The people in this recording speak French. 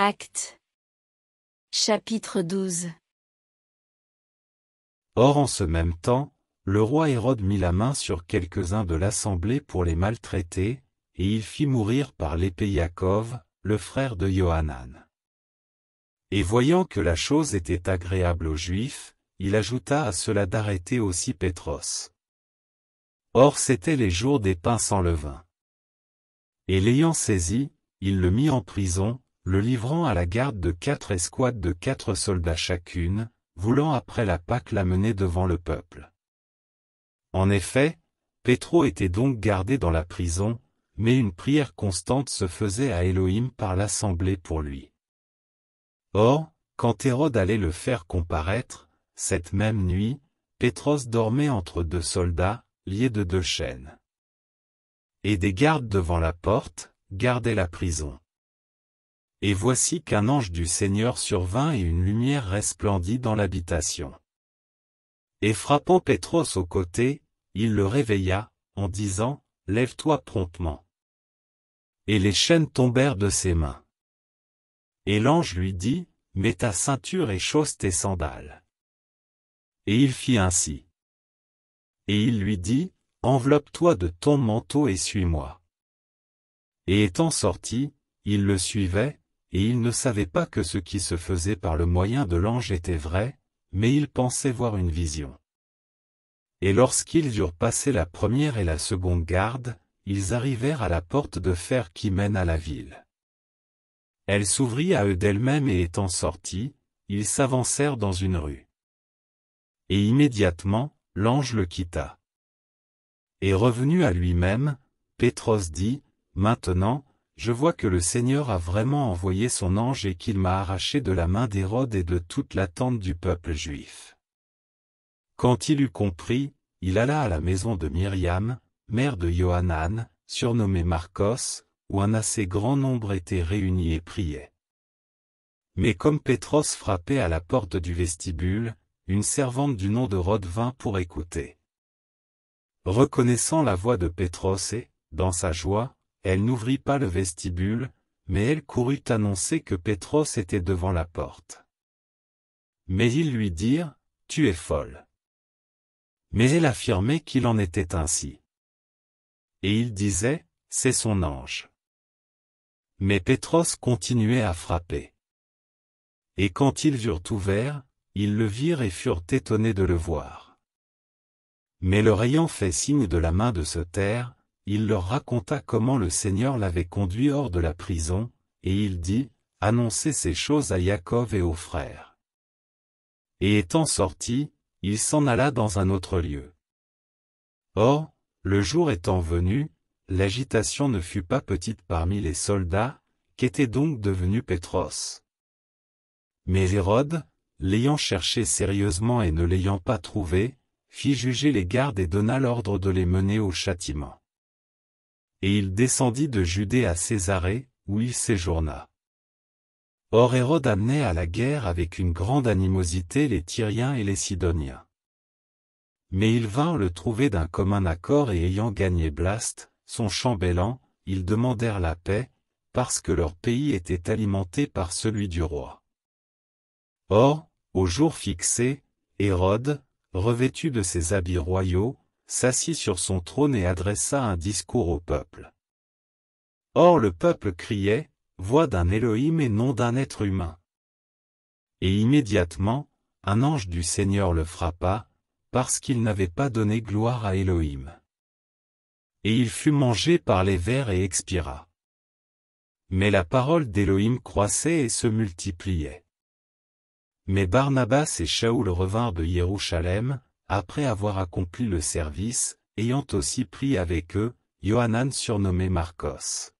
Acte. Chapitre 12 Or en ce même temps, le roi Hérode mit la main sur quelques-uns de l'assemblée pour les maltraiter, et il fit mourir par l'épée Yaakov, le frère de Johanan. Et voyant que la chose était agréable aux Juifs, il ajouta à cela d'arrêter aussi Pétros. Or c'étaient les jours des pains sans levain. Et l'ayant saisi, il le mit en prison, le livrant à la garde de quatre escouades de quatre soldats chacune, voulant après la Pâque l'amener devant le peuple. En effet, Pétro était donc gardé dans la prison, mais une prière constante se faisait à Elohim par l'assemblée pour lui. Or, quand Hérode allait le faire comparaître, cette même nuit, Pétros dormait entre deux soldats, liés de deux chaînes. Et des gardes devant la porte, gardaient la prison. Et voici qu'un ange du Seigneur survint et une lumière resplendit dans l'habitation. Et frappant Pétros au côté, il le réveilla, en disant, Lève-toi promptement. Et les chaînes tombèrent de ses mains. Et l'ange lui dit, Mets ta ceinture et chausse tes sandales. Et il fit ainsi. Et il lui dit, Enveloppe-toi de ton manteau et suis-moi. Et étant sorti, il le suivait, et ils ne savaient pas que ce qui se faisait par le moyen de l'ange était vrai, mais ils pensaient voir une vision. Et lorsqu'ils eurent passé la première et la seconde garde, ils arrivèrent à la porte de fer qui mène à la ville. Elle s'ouvrit à eux d'elle-même et étant sortis, ils s'avancèrent dans une rue. Et immédiatement, l'ange le quitta. Et revenu à lui-même, Pétros dit, Maintenant, je vois que le Seigneur a vraiment envoyé son ange et qu'il m'a arraché de la main d'Hérode et de toute l'attente du peuple juif. Quand il eut compris, il alla à la maison de Myriam, mère de Johanan, surnommée Marcos, où un assez grand nombre était réuni et priait. Mais comme Pétros frappait à la porte du vestibule, une servante du nom de Rode vint pour écouter. Reconnaissant la voix de Pétros et, dans sa joie, elle n'ouvrit pas le vestibule, mais elle courut annoncer que Petros était devant la porte. Mais ils lui dirent, Tu es folle. Mais elle affirmait qu'il en était ainsi. Et il disait, C'est son ange. Mais Pétros continuait à frapper. Et quand ils eurent ouvert, ils le virent et furent étonnés de le voir. Mais leur ayant fait signe de la main de se taire, il leur raconta comment le Seigneur l'avait conduit hors de la prison, et il dit, Annoncez ces choses à Jacob et aux frères. Et étant sorti, il s'en alla dans un autre lieu. Or, le jour étant venu, l'agitation ne fut pas petite parmi les soldats, étaient donc devenu Pétros. Mais Hérode, l'ayant cherché sérieusement et ne l'ayant pas trouvé, fit juger les gardes et donna l'ordre de les mener au châtiment. Et il descendit de Judée à Césarée, où il séjourna. Or Hérode amenait à la guerre avec une grande animosité les Tyriens et les Sidoniens. Mais ils vinrent le trouver d'un commun accord et ayant gagné Blast, son chambellan, ils demandèrent la paix, parce que leur pays était alimenté par celui du roi. Or, au jour fixé, Hérode, revêtu de ses habits royaux, s'assit sur son trône et adressa un discours au peuple. Or le peuple criait, voix d'un Elohim et non d'un être humain. Et immédiatement, un ange du Seigneur le frappa, parce qu'il n'avait pas donné gloire à Elohim. Et il fut mangé par les vers et expira. Mais la parole d'Elohim croissait et se multipliait. Mais Barnabas et Shaoul revinrent de Jérusalem, après avoir accompli le service, ayant aussi pris avec eux, Johanan surnommé Marcos.